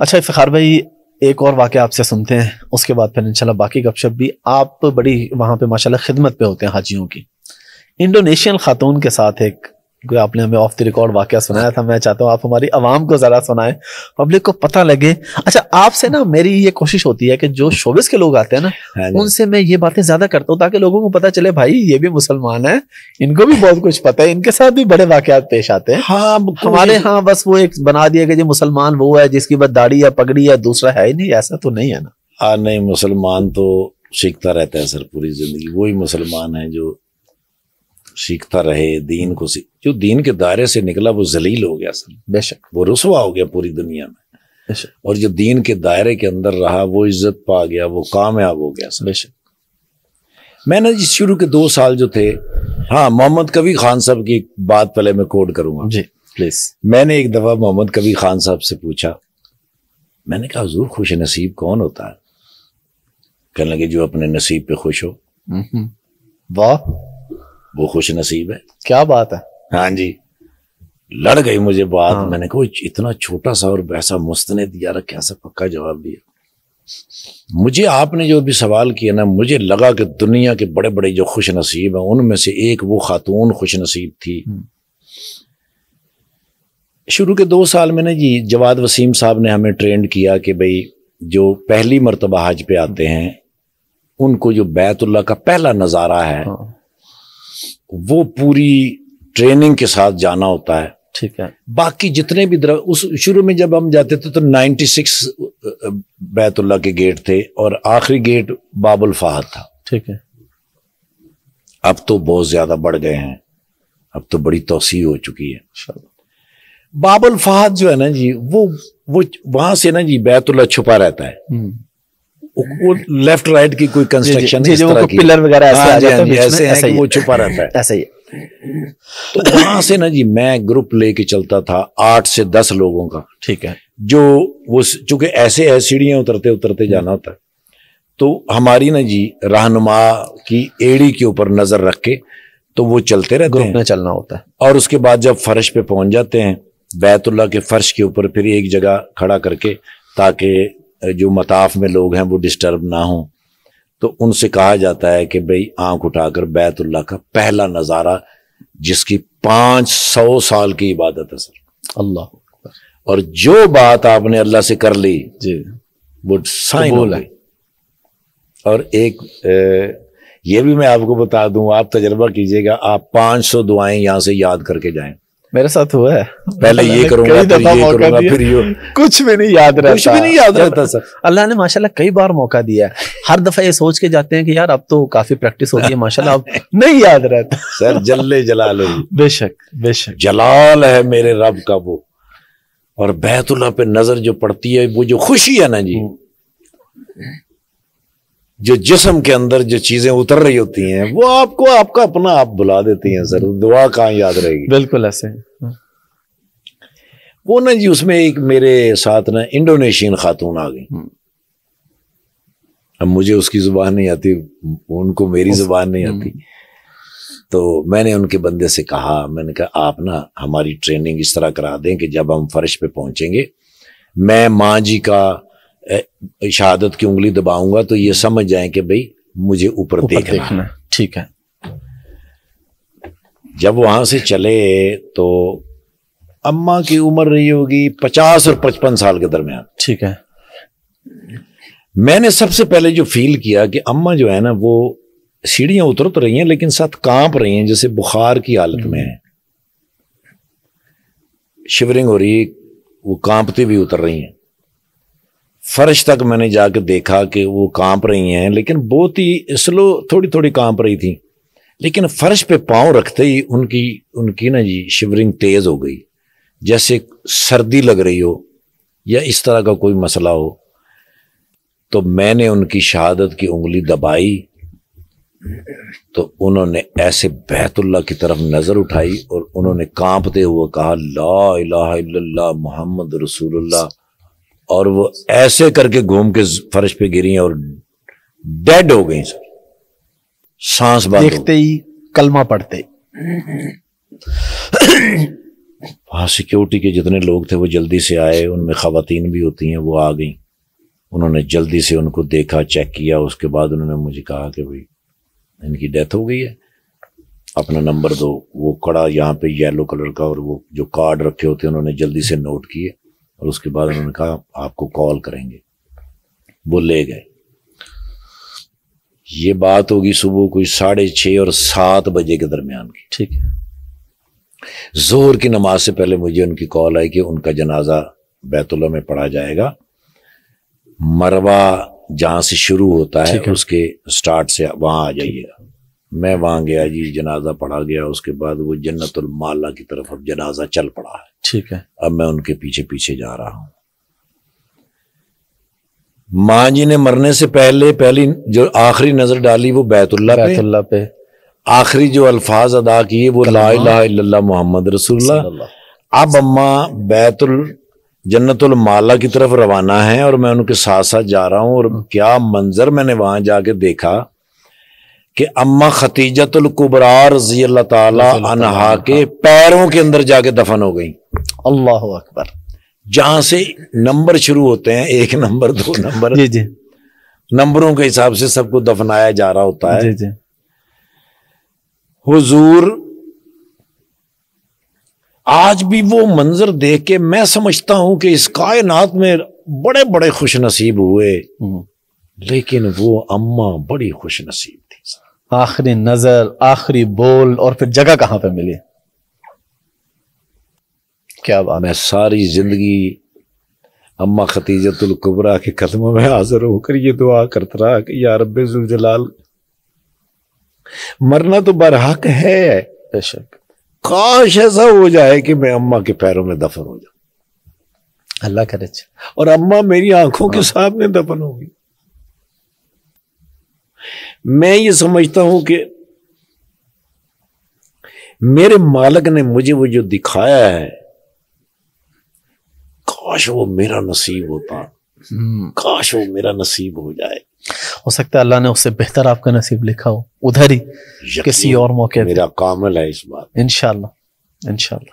अच्छा इफ्तार भाई एक और वाक्य आपसे सुनते हैं उसके बाद फिर इनशाला बाकी गपशप भी आप बड़ी वहाँ पे माशाल्लाह खिदमत पे होते हैं हाजियों की इंडोनेशियन खातून के साथ एक क्योंकि आपने हमें ऑफ द रिकॉर्ड वाक्य सुनाया था मैं चाहता हूँ आप हमारी आवाम को ज़रा सुनाएं पब्लिक को पता लगे अच्छा आपसे ना मेरी ये कोशिश होती है कि जो शोबिस के लोग आते हैं ना हाँ उनसे मैं ये बातें ज़्यादा करता हूँ ताकि लोगों को पता चले भाई ये भी मुसलमान है इनको भी बहुत कुछ पता है इनके साथ भी बड़े वाकत पेश आते हैं हाँ हमारे यहाँ बस वो एक बना दिया कि जी मुसलमान वो है जिसकी बस दाढ़ी या पगड़ी या दूसरा है ही नहीं ऐसा तो नहीं है ना हाँ नहीं मुसलमान तो सीखता रहता है सर पूरी जिंदगी वही मुसलमान है जो सीखता रहे दीन को सीख जो दीन के दायरे से निकला वो जलील हो गया सर बेशक वो रसुआ हो गया पूरी दुनिया में और जो दीन के दायरे के अंदर रहा वो इज्जत पा गया वो कामयाब हो गया सर बेशक मैंने जी शुरू के दो साल जो थे हाँ मोहम्मद कबीर खान साहब की बात पहले मैं कोड करूंगा जी प्लीज मैंने एक दफा मोहम्मद कबीर खान साहब से पूछा मैंने कहा हजूर खुश नसीब कौन होता है कहने लगे जो अपने नसीब पे खुश हो हम्म, हम्म। वाह वो खुश नसीब है क्या बात है हाँ जी लड़ गई मुझे बात हाँ। मैंने कहा इतना छोटा सा और वैसा मुस्तने दिया रहा कैसा पक्का जवाब दिया मुझे आपने जो भी सवाल किया ना मुझे लगा कि दुनिया के बड़े बड़े जो खुश नसीब है उनमें से एक वो खातून खुश नसीब थी हम्म। शुरू के दो साल में ना जी जवाद वसीम साहब ने हमें ट्रेंड किया कि भाई जो पहली मरतबा हज पे आते हैं उनको जो बैतुल्ला का पहला नज़ारा है हाँ। वो पूरी ट्रेनिंग के साथ जाना होता है ठीक है बाकी जितने भी द्रव उस शुरू में जब हम जाते थे तो 96 बैतुल्ला के गेट थे और आखिरी गेट बाबुल फाहद था ठीक है अब तो बहुत ज्यादा बढ़ गए हैं अब तो बड़ी तोसी हो चुकी है बाबुल फाहद जो है ना जी वो वो वहां से ना जी बैतुल्ला छुपा रहता है हम्म। वो लेफ्ट राइट की कोई कंस्ट्रक्शन जी, जी, जी, पिलर वगैरह ऐसे आ हाँ, हाँ, ऐसे हैं वो छुपा रहता है ऐसा ही तो वहां से ना जी मैं ग्रुप लेके चलता था आठ से दस लोगों का ठीक है जो वो चूंकि ऐसे ऐसे सीढ़ियां उतरते उतरते जाना होता तो हमारी ना जी रहनुमा की एड़ी के ऊपर नजर रख के तो वो चलते रहते ग्रुप में चलना होता है और उसके बाद जब फर्श पे पहुंच जाते हैं बैतुल्ला के फर्श के ऊपर फिर एक जगह खड़ा करके ताकि जो मताफ में लोग हैं वो डिस्टर्ब ना हो तो उनसे कहा जाता है कि भाई आंख उठाकर बैतुल्ला का पहला नज़ारा जिसकी पांच सौ साल की इबादत है सर अल्लाह और जो बात आपने अल्लाह से कर ली जी वो साइन बोला और एक ए, ये भी मैं आपको बता दूं आप तजर्बा कीजिएगा आप 500 दुआएं यहां से याद करके जाएं मेरे साथ हुआ है पहले ये करूंगा फिर ये करूंगा फिर ये कुछ भी नहीं याद रहता कुछ भी नहीं याद रहता सर अल्लाह ने माशाल्लाह कई बार मौका दिया है हर दफा ये सोच के जाते हैं कि यार अब तो काफी प्रैक्टिस होती है माशाल्लाह अब नहीं याद रहता सर जल्ले जलाल बेशक बेशक जलाल है मेरे रब का वो और बैतुल्ला पे नजर जो पड़ती है वो जो खुशी है ना जी हम्म। जो जिसम के अंदर जो चीजें उतर रही होती हैं वो आपको आपका अपना आप बुला देती हैं सर दुआ कहाँ याद रहेगी बिल्कुल ऐसे वो ना जी उसमें एक मेरे साथ ना इंडोनेशियन खातून आ गई हम्म। अब मुझे उसकी जुबान नहीं आती उनको मेरी जुबान नहीं हम्म। आती तो मैंने उनके बंदे से कहा मैंने कहा आप ना हमारी ट्रेनिंग इस तरह करा दें कि जब हम फर्श पे पहुंचेंगे मैं माँ जी का शहादत की उंगली दबाऊंगा तो ये समझ जाए कि भाई मुझे ऊपर देखना, देखना ठीक है जब वहां से चले तो अम्मा की उम्र रही होगी पचास और पचपन साल के दरमियान ठीक है मैंने सबसे पहले जो फील किया कि अम्मा जो है ना वो सीढ़ियां उतर तो रही हैं लेकिन साथ कांप रही हैं जैसे बुखार की हालत में है हम्म। शिवरिंग हो रही वो कांपती भी उतर रही हैं फर्श तक मैंने जाके देखा कि वो कांप रही हैं लेकिन बहुत ही स्लो थोड़ी थोड़ी कांप रही थी लेकिन फर्श पे पांव रखते ही उनकी उनकी ना जी शिवरिंग तेज़ हो गई जैसे सर्दी लग रही हो या इस तरह का कोई मसला हो तो मैंने उनकी शहादत की उंगली दबाई तो उन्होंने ऐसे बैतुल्ला की तरफ नज़र उठाई और उन्होंने कांपते हुए कहा ला इलाहा इल्लल्लाह मोहम्मद रसूलुल्लाह और वो ऐसे करके घूम के फर्श पे गिरी और डेड हो गई सर सांस बंद देखते ही कलमा पढ़ते वहां सिक्योरिटी के जितने लोग थे वो जल्दी से आए उनमें खातन भी होती हैं वो आ गई उन्होंने जल्दी से उनको देखा चेक किया उसके बाद उन्होंने मुझे कहा कि भाई इनकी डेथ हो गई है अपना नंबर दो वो कड़ा यहाँ पे येलो कलर का और वो जो कार्ड रखे होते हैं उन्होंने जल्दी से नोट किए और उसके बाद उन्होंने कहा आपको कॉल करेंगे वो ले गए ये बात होगी सुबह कोई साढ़े छः और सात बजे के दरमियान की ठीक है जोर की नमाज से पहले मुझे उनकी कॉल आई कि उनका जनाजा बैतुल्ला में पढ़ा जाएगा मरवा जहां से शुरू होता है उसके स्टार्ट से वहां आ जाइएगा मैं वहां गया जी जनाजा पढ़ा गया उसके बाद वो जन्नतुल माला की तरफ अब जनाजा चल पड़ा है ठीक है अब मैं उनके पीछे पीछे जा रहा हूं माँ जी ने मरने से पहले पहली जो आखिरी नजर डाली वो बैतुल्ला बैतुल्ला पे, पे। आखिरी जो अल्फाज अदा किए वो ला मोहम्मद रसुल्ला अब अम्मा बैतुल जन्नतुल माला की तरफ रवाना है और मैं उनके साथ साथ जा रहा हूं और क्या मंजर मैंने वहां जाके देखा कि अम्मा खतीजतुल कुबरा रजी अल्लाह के पैरों के अंदर जाके दफन हो गई अल्लाह अकबर जहां से नंबर शुरू होते हैं एक नंबर दो नंबर जी जी नंबरों के हिसाब से सबको दफनाया जा रहा होता है जी जी हुजूर आज भी वो मंजर देख के मैं समझता हूं कि इस कायनात में बड़े बड़े खुश नसीब हुए हम्म। लेकिन वो अम्मा बड़ी खुश नसीब थी आखिरी नजर आखिरी बोल और फिर जगह कहां पे मिली क्या बात मैं सारी जिंदगी अम्मा खतीजतुल कुबरा के कदमों में हाजिर होकर ये दुआ करता रहा कि या रबाल मरना तो बरहक है बेशक काश ऐसा हो जाए कि मैं अम्मा के पैरों में दफन हो जाऊं अल्लाह करे और अम्मा मेरी आंखों के हाँ। सामने दफन होगी मैं ये समझता हूं कि मेरे मालक ने मुझे वो जो दिखाया है काश वो मेरा नसीब होता हम्म। काश वो मेरा नसीब हो जाए हो सकता है अल्लाह ने उससे बेहतर आपका नसीब लिखा हो उधर ही किसी और मौके मेरा कामल है इस बात इनशाला इनशाला